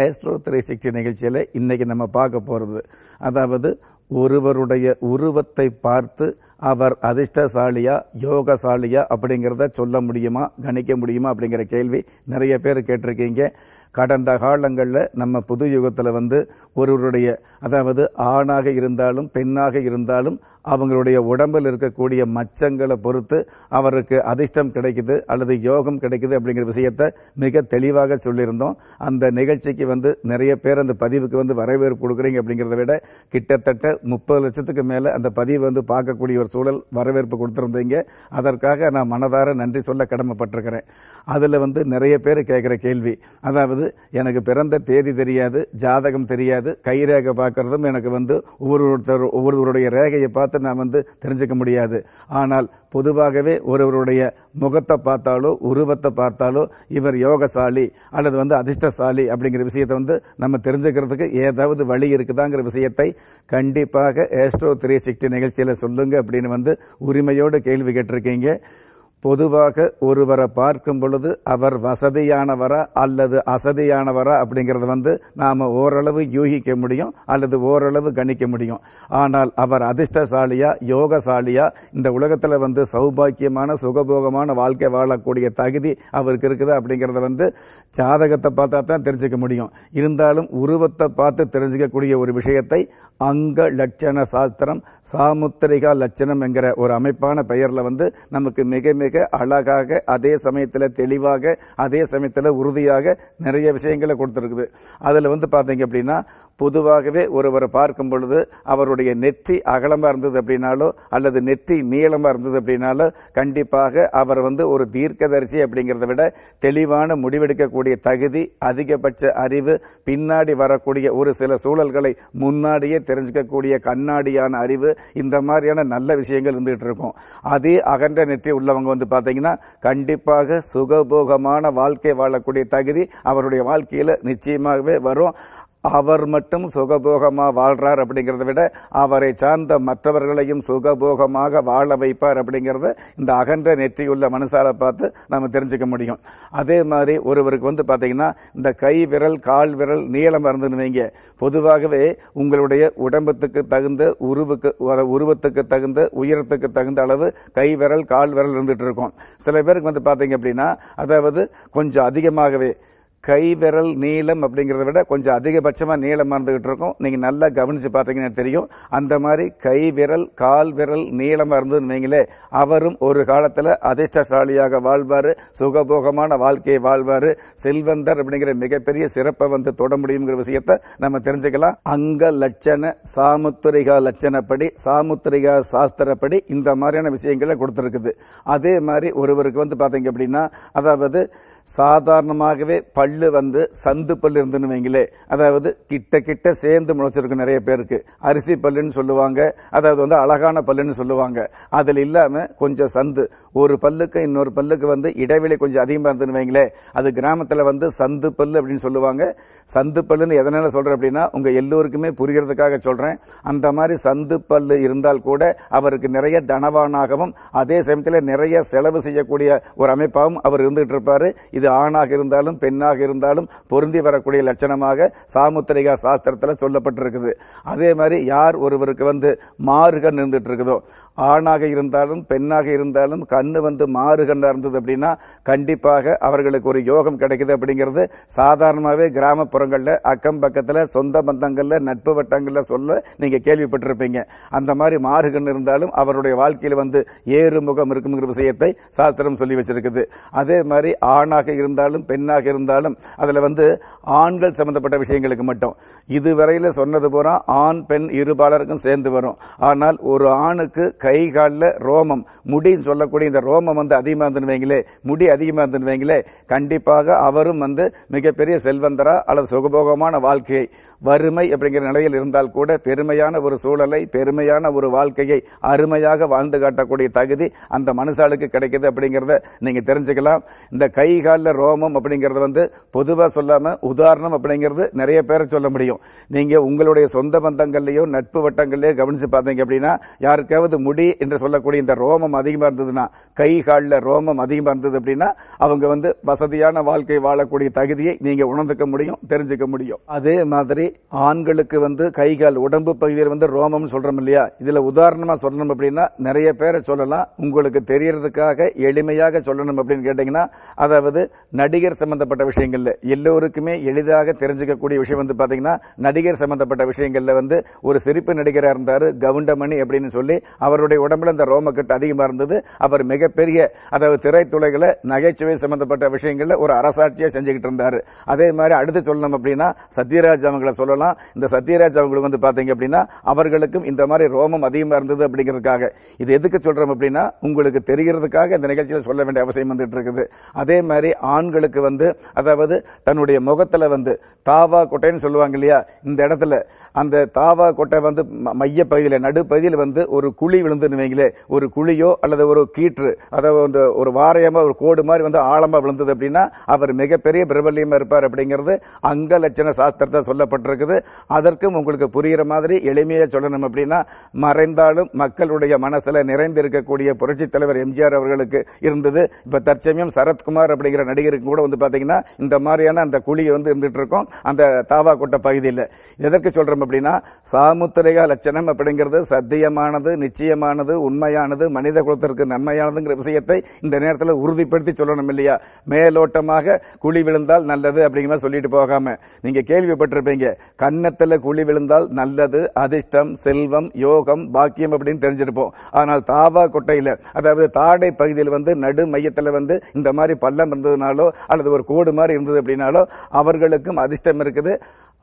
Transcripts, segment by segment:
astro திரை சக்தி நிகழ்ச்சியில் இன்றைக்கி நம்ம பார்க்க போகிறது அதாவது ஒருவருடைய உருவத்தை பார்த்து அவர் அதிர்ஷ்டசாலியா யோகசாலியா அப்படிங்கிறத சொல்ல முடியுமா கணிக்க முடியுமா அப்படிங்கிற கேள்வி நிறைய பேர் கேட்டிருக்கீங்க கடந்த காலங்களில் நம்ம புது யுகத்தில் வந்து ஒருவருடைய அதாவது ஆணாக இருந்தாலும் பெண்ணாக இருந்தாலும் அவங்களுடைய உடம்பில் இருக்கக்கூடிய மச்சங்களை பொறுத்து அவருக்கு அதிர்ஷ்டம் கிடைக்குது அல்லது யோகம் கிடைக்குது அப்படிங்கிற விஷயத்தை மிக தெளிவாக சொல்லியிருந்தோம் அந்த நிகழ்ச்சிக்கு வந்து நிறைய பேர் அந்த பதிவுக்கு வந்து வரவேற்பு கொடுக்குறீங்க அப்படிங்கிறத விட கிட்டத்தட்ட முப்பது லட்சத்துக்கு மேலே அந்த பதிவு வந்து பார்க்கக்கூடிய ஒரு சூழல் வரவேற்பு கொடுத்துருந்தீங்க அதற்காக நான் மனதார நன்றி சொல்ல கடமைப்பட்டிருக்கிறேன் அதில் வந்து நிறைய பேர் கேட்குற கேள்வி அதாவது தெரியாது எனக்கு பிறந்த தேதி தெரியாது ஜாதகம் தெரியாது கை ரேகை பார்க்குறதும் எனக்கு வந்து ஒவ்வொரு ஒருத்தர் ஒவ்வொருவருடைய ரேகையை பார்த்து நான் வந்து தெரிஞ்சுக்க முடியாது ஆனால் பொதுவாகவே ஒருவருடைய முகத்தை பார்த்தாலோ உருவத்தை பார்த்தாலோ இவர் யோகசாலி அல்லது வந்து அதிர்ஷ்டசாலி அப்படிங்கிற விஷயத்தை வந்து நம்ம தெரிஞ்சுக்கிறதுக்கு ஏதாவது வழி இருக்குதாங்கிற விஷயத்தை கண்டிப்பாக ஏஸ்ட்ரோ த்ரீ சிக்ஸ்டி நிகழ்ச்சியில் சொல்லுங்க அப்படின்னு வந்து உரிமையோடு கேள்வி கேட்டிருக்கீங்க பொதுவாக ஒருவரை பார்க்கும் பொழுது அவர் வசதியானவரா அல்லது அசதியானவரா அப்படிங்கிறத வந்து நாம் ஓரளவு யூகிக்க முடியும் அல்லது ஓரளவு கணிக்க முடியும் ஆனால் அவர் அதிர்ஷ்டசாலியா யோகசாலியா இந்த உலகத்தில் வந்து சௌபாக்கியமான சுகபோகமான வாழ்க்கை வாழக்கூடிய தகுதி அவருக்கு இருக்குது அப்படிங்கிறத வந்து ஜாதகத்தை பார்த்தா தான் தெரிஞ்சுக்க முடியும் இருந்தாலும் உருவத்தை பார்த்து தெரிஞ்சுக்கக்கூடிய ஒரு விஷயத்தை அங்க லட்சண சாஸ்திரம் சாமுத்திரிகா லட்சணம் என்கிற ஒரு அமைப்பான பெயரில் வந்து நமக்கு மிக மிக மிக அழகாக அதே சமயத்தில் தெளிவாக அதே சமயத்தில் உறுதியாக நிறைய விஷயங்களை கொடுத்துருக்குது அதில் வந்து பார்த்தீங்க அப்படின்னா பொதுவாகவே ஒருவரை பார்க்கும் பொழுது அவருடைய நெற்றி அகலமாக இருந்தது அப்படின்னாலோ அல்லது நெற்றி நீளமாக இருந்தது அப்படின்னாலோ கண்டிப்பாக அவர் வந்து ஒரு தீர்க்கதரிசி அப்படிங்கிறத விட தெளிவான முடிவெடுக்கக்கூடிய தகுதி அதிகபட்ச அறிவு பின்னாடி வரக்கூடிய ஒரு சில சூழல்களை முன்னாடியே தெரிஞ்சுக்கக்கூடிய கண்ணாடியான அறிவு இந்த மாதிரியான நல்ல விஷயங்கள் இருந்துகிட்டு இருக்கும் அதே அகன்ற நெற்றி உள்ளவங்க வந்து வந்து பார்த்தீங்கன்னா கண்டிப்பாக சுகபோகமான வாழ்க்கை வாழக்கூடிய தகுதி அவருடைய வாழ்க்கையில் நிச்சயமாகவே வரும் அவர் மட்டும் சுகபோகமாக வாழ்கிறார் அப்படிங்கிறத விட அவரை சார்ந்த மற்றவர்களையும் சுகபோகமாக வாழ வைப்பார் அப்படிங்கிறத இந்த அகன்ற நெற்றியுள்ள மனசால பார்த்து நம்ம தெரிஞ்சுக்க முடியும் அதே மாதிரி ஒருவருக்கு வந்து பார்த்தீங்கன்னா இந்த கை விரல் கால் விரல் நீளம் இருந்துருந்தீங்க பொதுவாகவே உங்களுடைய உடம்பத்துக்கு தகுந்த உருவுக்கு உருவத்துக்கு தகுந்த உயரத்துக்கு தகுந்த அளவு கை விரல் கால் விரல் இருந்துகிட்டு இருக்கும் சில பேருக்கு வந்து பார்த்தீங்க அப்படின்னா அதாவது கொஞ்சம் அதிகமாகவே கைவிரல் நீளம் அப்படிங்கிறத விட கொஞ்சம் அதிகபட்சமாக நீளம் இருந்துகிட்டு இருக்கும் நீங்கள் நல்லா கவனித்து பார்த்தீங்கன்னா தெரியும் அந்த மாதிரி கைவிரல் கால் விரல் நீளமாக இருந்ததுன்னு அவரும் ஒரு காலத்தில் அதிர்ஷ்டசாலியாக வாழ்வார் சுகபோகமான வாழ்க்கையை வாழ்வார் செல்வந்தர் அப்படிங்கிற மிகப்பெரிய சிறப்பை வந்து தொட முடியுங்கிற விஷயத்தை நம்ம தெரிஞ்சுக்கலாம் அங்க லட்சண சாமுத்திரிகா லட்சணப்படி சாமுத்திரிகா சாஸ்திரப்படி இந்த மாதிரியான விஷயங்களை கொடுத்துருக்குது அதே மாதிரி ஒருவருக்கு வந்து பார்த்தீங்க அப்படின்னா அதாவது சாதாரணமாகவே பல்லு வந்து சந்து பல்லு இருந்துன்னு வைங்களே அதாவது கிட்ட கிட்ட சேர்ந்து முளைச்சிருக்கும் நிறைய பேருக்கு அரிசி பல்லுன்னு சொல்லுவாங்க அதாவது வந்து அழகான பல்லுன்னு சொல்லுவாங்க அதில் இல்லாமல் கொஞ்சம் சந்து ஒரு பல்லுக்கு இன்னொரு பல்லுக்கு வந்து இடைவெளி கொஞ்சம் அதிகமாக இருந்துன்னு வைங்களே அது கிராமத்தில் வந்து சந்து பல்லு அப்படின்னு சொல்லுவாங்க சந்து பல்லுன்னு எதனால் சொல்கிறேன் அப்படின்னா உங்கள் எல்லோருக்குமே புரிகிறதுக்காக சொல்கிறேன் அந்த மாதிரி சந்து பல்லு இருந்தால் கூட அவருக்கு நிறைய தனவானாகவும் அதே சமயத்தில் நிறைய செலவு செய்யக்கூடிய ஒரு அமைப்பாகவும் அவர் இருந்துகிட்டு இருப்பார் இது ஆணாக இருந்தாலும் பெண்ணாக இருந்தாலும் பொருந்தி வரக்கூடிய லட்சணமாக சாமுத்திரிகா சாஸ்திரத்தில் சொல்லப்பட்டிருக்குது அதே மாதிரி யார் ஒருவருக்கு வந்து மாறுகண் இருந்துட்டு இருக்குதோ ஆணாக இருந்தாலும் பெண்ணாக இருந்தாலும் கண்ணு வந்து மாறுகண்ணாக இருந்தது அப்படின்னா கண்டிப்பாக அவர்களுக்கு ஒரு யோகம் கிடைக்குது அப்படிங்கிறது சாதாரணமாகவே கிராமப்புறங்களில் அக்கம் பக்கத்தில் சொந்த பந்தங்களில் நட்பு வட்டங்களில் சொல்ல நீங்கள் கேள்விப்பட்டிருப்பீங்க அந்த மாதிரி மாறுகண் இருந்தாலும் அவருடைய வாழ்க்கையில் வந்து ஏறுமுகம் இருக்குங்கிற விஷயத்தை சாஸ்திரம் சொல்லி வச்சிருக்குது அதே மாதிரி ஆணாக ஆணாக இருந்தாலும் பெண்ணாக இருந்தாலும் அதில் வந்து ஆண்கள் சம்மந்தப்பட்ட விஷயங்களுக்கு மட்டும் இதுவரையில் சொன்னது பூரா ஆண் பெண் இருபாலருக்கும் சேர்ந்து வரும் ஆனால் ஒரு ஆணுக்கு கை காலில் ரோமம் முடின்னு சொல்லக்கூடிய இந்த ரோமம் வந்து அதிகமாக இருந்துன்னு முடி அதிகமாக இருந்துருவீங்களே கண்டிப்பாக அவரும் வந்து மிகப்பெரிய செல்வந்தரா அல்லது சுகபோகமான வாழ்க்கையை வறுமை அப்படிங்கிற நிலையில் இருந்தால் கூட பெருமையான ஒரு சூழலை பெருமையான ஒரு வாழ்க்கையை அருமையாக வாழ்ந்து காட்டக்கூடிய தகுதி அந்த மனுஷாளுக்கு கிடைக்கிது அப்படிங்கிறத நீங்கள் தெரிஞ்சுக்கலாம் இந்த கை கால் முழங்காலில் ரோமம் அப்படிங்கிறது வந்து பொதுவாக சொல்லாமல் உதாரணம் அப்படிங்கிறது நிறைய பேரை சொல்ல முடியும் நீங்கள் உங்களுடைய சொந்த பந்தங்கள்லையோ நட்பு வட்டங்கள்லையோ கவனித்து பார்த்தீங்க அப்படின்னா யாருக்காவது முடி என்று சொல்லக்கூடிய இந்த ரோமம் அதிகமாக இருந்ததுன்னா கை காலில் ரோமம் அதிகமாக இருந்தது அப்படின்னா அவங்க வந்து வசதியான வாழ்க்கை வாழக்கூடிய தகுதியை நீங்கள் உணர்ந்துக்க முடியும் தெரிஞ்சுக்க முடியும் அதே மாதிரி ஆண்களுக்கு வந்து கை கால் உடம்பு பகுதியில் வந்து ரோமம்னு சொல்கிறோம் இல்லையா இதில் உதாரணமாக சொல்லணும் அப்படின்னா நிறைய பேரை சொல்லலாம் உங்களுக்கு தெரியறதுக்காக எளிமையாக சொல்லணும் அப்படின்னு கேட்டிங்கன்னா அதாவது நடிகர் சம்பந்தப்பட்ட விஷயங்களில் எல்லோருக்குமே எளிதாக தெரிஞ்சுக்கக்கூடிய விஷயம் வந்து பார்த்தீங்கன்னா நடிகர் சம்பந்தப்பட்ட விஷயங்களில் வந்து ஒரு சிரிப்பு நடிகராக இருந்தார் கவுண்டமணி அப்படின்னு சொல்லி அவருடைய உடம்புல அந்த ரோமக்கட்டு அதிகமாக இருந்தது அவர் மிகப்பெரிய அதாவது திரைத்துளைகளை நகைச்சுவை சம்பந்தப்பட்ட விஷயங்களில் ஒரு அரசாட்சியாக செஞ்சுக்கிட்டு இருந்தார் அதே மாதிரி அடுத்து சொல்லணும் அப்படின்னா சத்யராஜ் அவங்களை சொல்லலாம் இந்த சத்யராஜ் அவங்களுக்கு வந்து பார்த்தீங்க அப்படின்னா அவர்களுக்கும் இந்த மாதிரி ரோமம் அதிகமாக இருந்தது அப்படிங்கிறதுக்காக இது எதுக்கு சொல்கிறோம் அப்படின்னா உங்களுக்கு தெரிகிறதுக்காக இந்த நிகழ்ச்சியில் சொல்ல வேண்டிய அவசியம் வந்துட்டு இருக்குது அதே மாதிரி ஆண்களுக்கு வந்து அதாவது தன்னுடைய முகத்தில் வந்து தாவா கொட்டைன்னு சொல்லுவாங்க இல்லையா இந்த இடத்துல அந்த தாவா கொட்டை வந்து மையப்பகுதியில் நடுப்பகுதியில் வந்து ஒரு குழி விழுந்துருவீங்களே ஒரு குழியோ அல்லது ஒரு கீற்று அதாவது ஒரு வாரியமாக ஒரு கோடு மாதிரி வந்து ஆழமாக விழுந்தது அப்படின்னா அவர் மிகப்பெரிய பிரபல்யமாக இருப்பார் அப்படிங்கிறது அங்க லட்சண சாஸ்திரத்தை சொல்லப்பட்டிருக்குது அதற்கும் உங்களுக்கு புரிகிற மாதிரி எளிமையாக சொல்லணும் அப்படின்னா மறைந்தாலும் மக்களுடைய மனசில் நிறைந்திருக்கக்கூடிய புரட்சித் தலைவர் எம்ஜிஆர் அவர்களுக்கு இருந்தது இப்போ தற்சமயம் சரத்குமார் அப்படிங்கிற நடிக்கிற நடிகருக்கு கூட வந்து பார்த்தீங்கன்னா இந்த மாதிரியான அந்த குழி வந்து இருந்துகிட்டு இருக்கும் அந்த தாவா கொட்ட பகுதியில் எதற்கு சொல்கிறோம் அப்படின்னா சாமுத்திரையா லட்சணம் அப்படிங்கிறது சத்தியமானது நிச்சயமானது உண்மையானது மனித குலத்திற்கு நன்மையானதுங்கிற விஷயத்தை இந்த நேரத்தில் உறுதிப்படுத்தி சொல்லணும் இல்லையா மேலோட்டமாக குழி விழுந்தால் நல்லது அப்படிங்கிற சொல்லிட்டு போகாம நீங்க கேள்விப்பட்டிருப்பீங்க கன்னத்தில் குழி விழுந்தால் நல்லது அதிர்ஷ்டம் செல்வம் யோகம் பாக்கியம் அப்படின்னு தெரிஞ்சிருப்போம் ஆனால் தாவா கொட்டையில் அதாவது தாடை பகுதியில் வந்து நடு மையத்தில் வந்து இந்த மாதிரி பள்ளம் இருந்ததுனாலோ அல்லது ஒரு கோடு மாதிரி இருந்தது அப்படின்னாலோ அவர்களுக்கும் அதிர்ஷ்டம் இருக்குது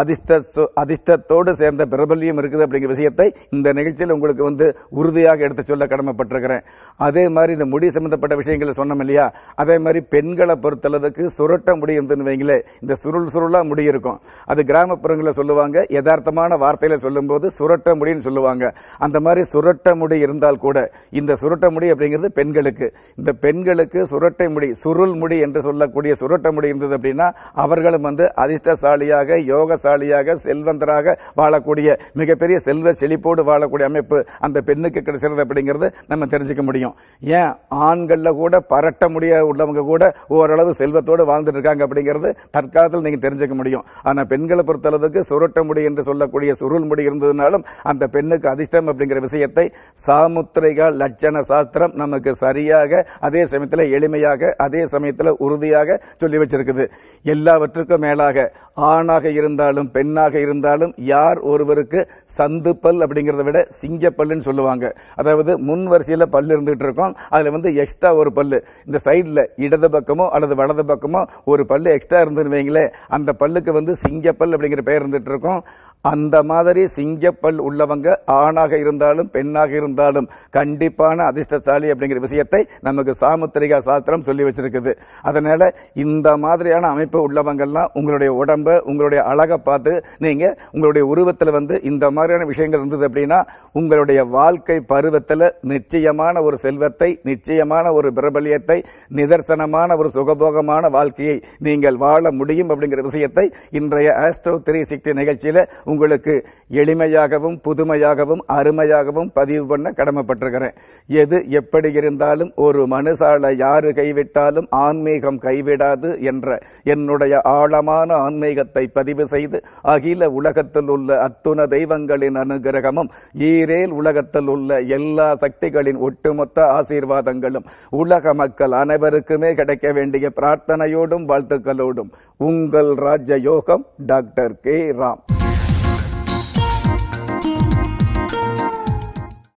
அதிர்ஷ்ட அதிர்ஷ்டத்தோடு சேர்ந்த பிரபல்யம் இருக்குது அப்படிங்கிற விஷயத்தை இந்த நிகழ்ச்சியில் உங்களுக்கு வந்து உறுதியாக எடுத்து சொல்ல கடமைப்பட்டிருக்கிறேன் அதே மாதிரி இந்த முடி சம்மந்தப்பட்ட விஷயங்களை சொன்னோம் இல்லையா அதே மாதிரி பெண்களை பொறுத்தளவுக்கு சுரட்ட முடி இருந்துன்னு வைங்களே இந்த சுருள் சுருளாக முடி இருக்கும் அது கிராமப்புறங்களில் சொல்லுவாங்க யதார்த்தமான வார்த்தையில் சொல்லும்போது சுரட்ட முடின்னு சொல்லுவாங்க அந்த மாதிரி சுரட்ட முடி இருந்தால் கூட இந்த சுரட்ட முடி அப்படிங்கிறது பெண்களுக்கு இந்த பெண்களுக்கு சுரட்டை முடி சுருள் முடி என்று சொல்லக்கூடிய சுரட்ட முடி இருந்தது அப்படின்னா அவர்களும் வந்து அதிர்ஷ்டசாலியாக யோக பலசாலியாக செல்வந்தராக வாழக்கூடிய மிகப்பெரிய செல்வ செழிப்போடு வாழக்கூடிய அமைப்பு அந்த பெண்ணுக்கு கிடைச்சிருது அப்படிங்கிறது நம்ம தெரிஞ்சுக்க முடியும் ஏன் ஆண்களில் கூட பரட்ட முடிய உள்ளவங்க கூட ஓரளவு செல்வத்தோடு வாழ்ந்துட்டு இருக்காங்க அப்படிங்கிறது தற்காலத்தில் நீங்கள் தெரிஞ்சுக்க முடியும் ஆனால் பெண்களை பொறுத்தளவுக்கு சுருட்ட முடி என்று சொல்லக்கூடிய சுருள் முடி இருந்ததுனாலும் அந்த பெண்ணுக்கு அதிர்ஷ்டம் அப்படிங்கிற விஷயத்தை சாமுத்திரைகா லட்சண சாஸ்திரம் நமக்கு சரியாக அதே சமயத்தில் எளிமையாக அதே சமயத்தில் உறுதியாக சொல்லி வச்சிருக்குது எல்லாவற்றுக்கும் மேலாக ஆணாக இருந்தால் இருந்தாலும் பெண்ணாக இருந்தாலும் யார் ஒருவருக்கு சந்து பல் அப்படிங்கிறத விட சிங்கப்பல்லுன்னு சொல்லுவாங்க அதாவது முன் வரிசையில் பல் இருந்துகிட்டு இருக்கோம் அதில் வந்து எக்ஸ்ட்ரா ஒரு பல் இந்த சைடில் இடது பக்கமோ அல்லது வலது பக்கமோ ஒரு பல் எக்ஸ்ட்ரா இருந்துன்னு அந்த பல்லுக்கு வந்து சிங்கப்பல் அப்படிங்கிற பெயர் இருந்துகிட்டு இருக்கோம் அந்த மாதிரி சிங்கப்பல் உள்ளவங்க ஆணாக இருந்தாலும் பெண்ணாக இருந்தாலும் கண்டிப்பான அதிர்ஷ்டசாலி அப்படிங்கிற விஷயத்தை நமக்கு சாமுத்திரிகா சாஸ்திரம் சொல்லி வச்சிருக்குது அதனால் இந்த மாதிரியான அமைப்பு உள்ளவங்கள்லாம் உங்களுடைய உடம்பு உங்களுடைய அழகை பார்த்து நீங்கள் உங்களுடைய உருவத்தில் வந்து இந்த மாதிரியான விஷயங்கள் இருந்தது அப்படின்னா உங்களுடைய வாழ்க்கை பருவத்தில் நிச்சயமான ஒரு செல்வத்தை நிச்சயமான ஒரு பிரபலியத்தை நிதர்சனமான ஒரு சுகபோகமான வாழ்க்கையை நீங்கள் வாழ முடியும் அப்படிங்கிற விஷயத்தை இன்றைய ஆஸ்ட்ரோ த்ரீ சிக்ஸ்டி நிகழ்ச்சியில் உங்களுக்கு எளிமையாகவும் புதுமையாகவும் அருமையாகவும் பதிவு பண்ண கடமைப்பட்டிருக்கிறேன் எது எப்படி இருந்தாலும் ஒரு மனுசாலை யாரு கைவிட்டாலும் ஆன்மீகம் கைவிடாது என்ற என்னுடைய ஆழமான ஆன்மீகத்தை பதிவு செய்து அகில உலகத்தில் உள்ள அத்துண தெய்வங்களின் அனுகிரகமும் ஈரேல் உலகத்தில் உள்ள எல்லா சக்திகளின் ஒட்டுமொத்த ஆசீர்வாதங்களும் உலக மக்கள் அனைவருக்குமே கிடைக்க வேண்டிய பிரார்த்தனையோடும் வாழ்த்துக்களோடும் உங்கள் ராஜ யோகம் டாக்டர் கே ராம்